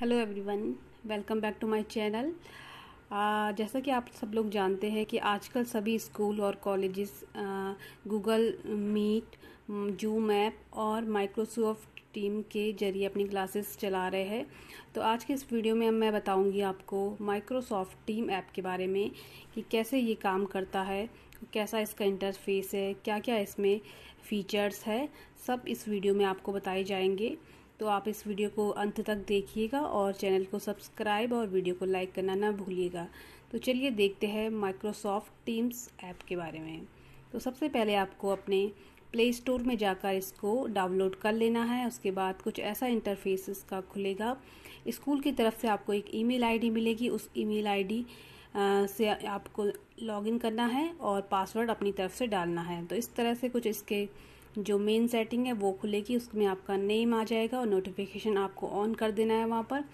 hello everyone welcome back to my channel जैसा कि आप सब लोग जानते हैं कि आजकल सभी स्कूल और colleges Google Meet Zoom app और माइक्रोसॉफ्ट टीम के जरिए अपनी क्लासेस चला रहे हैं तो आज के इस वीडियो में मैं बताऊंगी आपको माइक्रोसॉफ्ट टीम ऐप के बारे में कि कैसे ये काम करता है कैसा इसका इंटरफेस है क्या क्या इसमें फ़ीचर्स है सब इस वीडियो में आपको बताए जाएंगे तो आप इस वीडियो को अंत तक देखिएगा और चैनल को सब्सक्राइब और वीडियो को लाइक करना ना भूलिएगा तो चलिए देखते हैं माइक्रोसॉफ्ट टीम्स ऐप के बारे में तो सबसे पहले आपको अपने प्ले स्टोर में जाकर इसको डाउनलोड कर लेना है उसके बाद कुछ ऐसा इंटरफेस इसका खुलेगा स्कूल की तरफ से आपको एक ईमेल आईडी मिलेगी उस ईमेल आईडी से आपको लॉगिन करना है और पासवर्ड अपनी तरफ से डालना है तो इस तरह से कुछ इसके जो मेन सेटिंग है वो खुलेगी उसमें आपका नेम आ जाएगा और नोटिफिकेशन आपको ऑन कर देना है वहाँ पर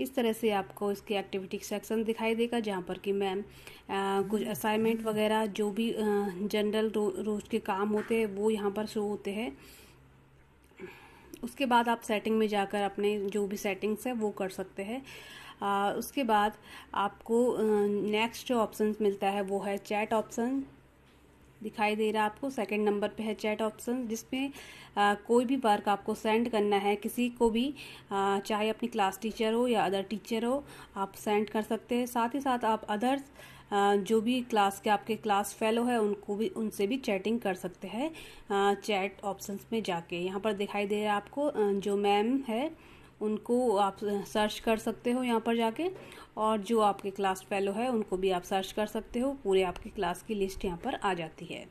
इस तरह से आपको इसकी एक्टिविटी सेक्शन दिखाई देगा जहाँ पर कि मैम कुछ असाइनमेंट वगैरह जो भी जनरल रो, रोज़ के काम होते हैं वो यहाँ पर शो होते हैं उसके बाद आप सेटिंग में जाकर अपने जो भी सेटिंग्स है वो कर सकते हैं उसके बाद आपको नेक्स्ट जो ऑप्शन मिलता है वो है चैट ऑप्शन दिखाई दे रहा है आपको सेकंड नंबर पे है चैट ऑप्शन जिसमें कोई भी वर्क आपको सेंड करना है किसी को भी आ, चाहे अपनी क्लास टीचर हो या अदर टीचर हो आप सेंड कर सकते हैं साथ ही साथ आप अदर्स जो भी क्लास के आपके क्लास फेलो है उनको भी उनसे भी चैटिंग कर सकते हैं चैट ऑप्शंस में जाके यहाँ पर दिखाई दे रहा है आपको जो मैम है उनको आप सर्च कर सकते हो यहाँ पर जाके और जो आपके क्लास फेलो है उनको भी आप सर्च कर सकते हो पूरे आपकी क्लास की लिस्ट यहाँ पर आ जाती है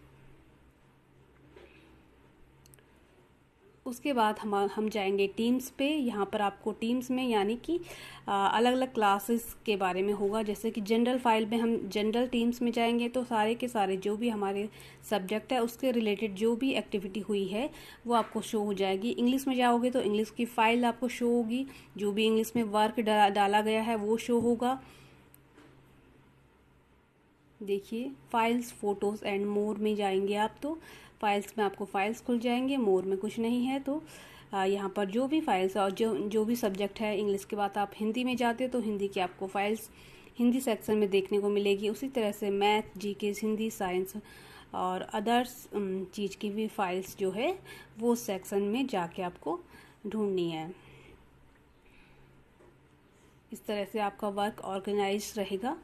उसके बाद हम हम जाएंगे टीम्स पे यहाँ पर आपको टीम्स में यानी कि अलग अलग क्लासेस के बारे में होगा जैसे कि जनरल फाइल में हम जनरल टीम्स में जाएंगे तो सारे के सारे जो भी हमारे सब्जेक्ट है उसके रिलेटेड जो भी एक्टिविटी हुई है वो आपको शो हो जाएगी इंग्लिश में जाओगे तो इंग्लिश की फ़ाइल आपको शो होगी जो भी इंग्लिश में वर्क डा, डाला गया है वो शो होगा देखिए फाइल्स फ़ोटोज़ एंड मोर में जाएंगे आप तो फाइल्स में आपको फाइल्स खुल जाएंगे मोर में कुछ नहीं है तो यहाँ पर जो भी फाइल्स और जो जो भी सब्जेक्ट है इंग्लिश के बाद आप हिंदी में जाते हो तो हिंदी की आपको फाइल्स हिंदी सेक्शन में देखने को मिलेगी उसी तरह से math G K Hindi science और अदर्स चीज़ की भी फाइल्स जो है वो सेक्शन में जाके आपको ढूंढनी है इस तरह से आपका वर्क ऑर्गेनाइज रहेगा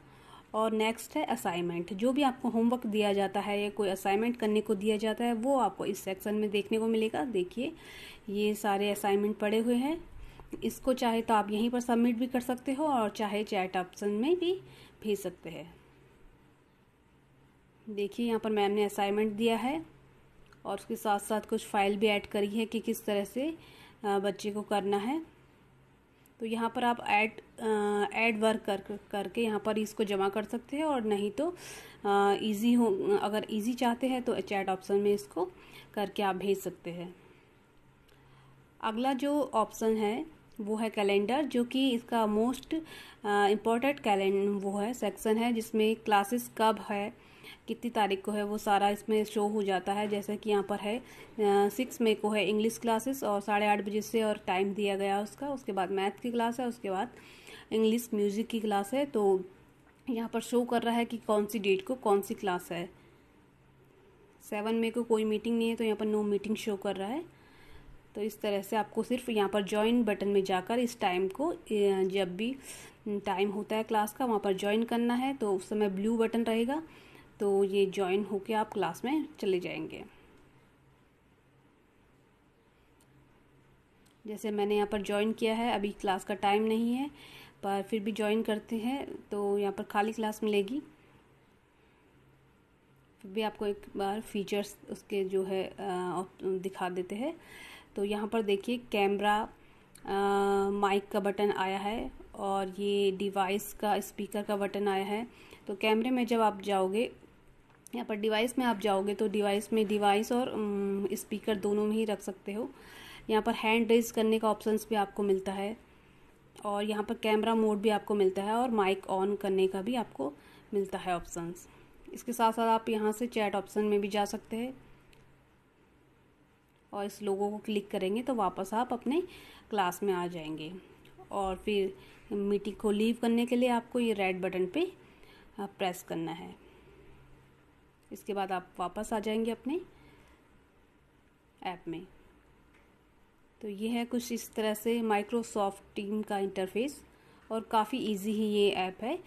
और नेक्स्ट है असाइनमेंट जो भी आपको होमवर्क दिया जाता है या कोई असाइनमेंट करने को दिया जाता है वो आपको इस सेक्शन में देखने को मिलेगा देखिए ये सारे असाइनमेंट पड़े हुए हैं इसको चाहे तो आप यहीं पर सबमिट भी कर सकते हो और चाहे चैट ऑप्शन में भी भेज सकते हैं देखिए यहाँ पर मैम ने असाइनमेंट दिया है और उसके साथ साथ कुछ फाइल भी ऐड करी है कि किस तरह से बच्चे को करना है तो यहाँ पर आप ऐड ऐड वर्क कर करके यहाँ पर इसको जमा कर सकते हैं और नहीं तो ईजी हो अगर ईजी चाहते हैं तो चैट ऑप्शन में इसको करके आप भेज सकते हैं अगला जो ऑप्शन है वो है कैलेंडर जो कि इसका मोस्ट इम्पॉर्टेंट कैलेंडर वो है सेक्शन है जिसमें क्लासेस कब है कितनी तारीख को है वो सारा इसमें शो हो जाता है जैसे कि यहाँ पर है सिक्स मई को है इंग्लिश क्लासेस और साढ़े आठ बजे से और टाइम दिया गया है उसका उसके बाद मैथ की क्लास है उसके बाद इंग्लिश म्यूज़िक की क्लास है तो यहाँ पर शो कर रहा है कि कौन सी डेट को कौन सी क्लास है सेवन मई को कोई मीटिंग नहीं है तो यहाँ पर नो मीटिंग शो कर रहा है तो इस तरह से आपको सिर्फ यहाँ पर ज्वाइन बटन में जाकर इस टाइम को जब भी टाइम होता है क्लास का वहाँ पर ज्वाइन करना है तो उस समय ब्लू बटन रहेगा तो ये ज्वाइन होके आप क्लास में चले जाएंगे जैसे मैंने यहाँ पर ज्वाइन किया है अभी क्लास का टाइम नहीं है पर फिर भी ज्वाइन करते हैं तो यहाँ पर खाली क्लास मिलेगी फिर भी आपको एक बार फीचर्स उसके जो है दिखा देते हैं तो यहाँ पर देखिए कैमरा माइक का बटन आया है और ये डिवाइस का स्पीकर का बटन आया है तो कैमरे में जब आप जाओगे यहाँ पर डिवाइस में आप जाओगे तो डिवाइस में डिवाइस और स्पीकर दोनों में ही रख सकते हो यहाँ पर हैंड रेज करने का ऑप्शंस भी आपको मिलता है और यहाँ पर कैमरा मोड भी आपको मिलता है और माइक ऑन करने का भी आपको मिलता है ऑप्शंस इसके साथ साथ आप यहाँ से चैट ऑप्शन में भी जा सकते हैं और इस लोगों को क्लिक करेंगे तो वापस आप अपने क्लास में आ जाएंगे और फिर मीटिंग को लीव करने के लिए आपको ये रेड बटन पर प्रेस करना है इसके बाद आप वापस आ जाएंगे अपने ऐप में तो ये है कुछ इस तरह से माइक्रोसॉफ्ट टीम का इंटरफेस और काफ़ी इजी ही ये ऐप है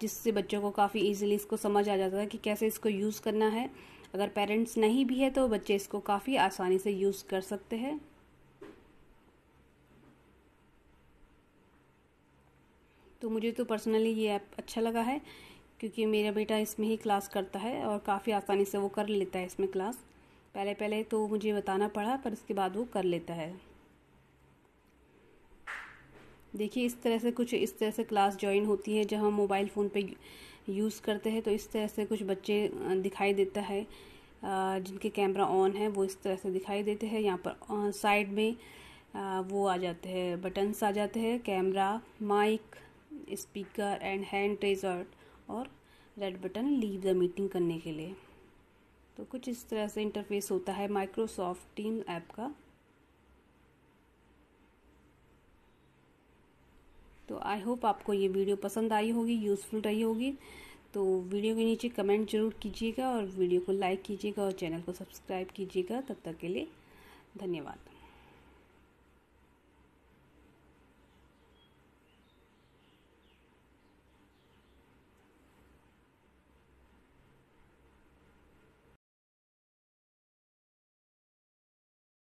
जिससे बच्चों को काफ़ी इजीली इसको समझ आ जाता है कि कैसे इसको यूज़ करना है अगर पेरेंट्स नहीं भी है तो बच्चे इसको काफ़ी आसानी से यूज़ कर सकते हैं तो मुझे तो पर्सनली ये ऐप अच्छा लगा है क्योंकि मेरा बेटा इसमें ही क्लास करता है और काफ़ी आसानी से वो कर लेता है इसमें क्लास पहले पहले तो मुझे बताना पड़ा पर उसके बाद वो कर लेता है देखिए इस तरह से कुछ इस तरह से क्लास ज्वाइन होती है जब हम मोबाइल फ़ोन पे यूज़ करते हैं तो इस तरह से कुछ बच्चे दिखाई देता है जिनके कैमरा ऑन है वो इस तरह से दिखाई देते हैं यहाँ पर साइड में वो आ जाते हैं बटन्स आ जाते हैं camera mic speaker and hand raiser और red button leave the meeting करने के लिए तो कुछ इस तरह से इंटरफेस होता है माइक्रोसॉफ्ट टीम ऐप का तो आई होप आपको ये वीडियो पसंद आई होगी यूज़फुल रही होगी तो वीडियो के नीचे कमेंट जरूर कीजिएगा और वीडियो को लाइक कीजिएगा और चैनल को सब्सक्राइब कीजिएगा तब तक के लिए धन्यवाद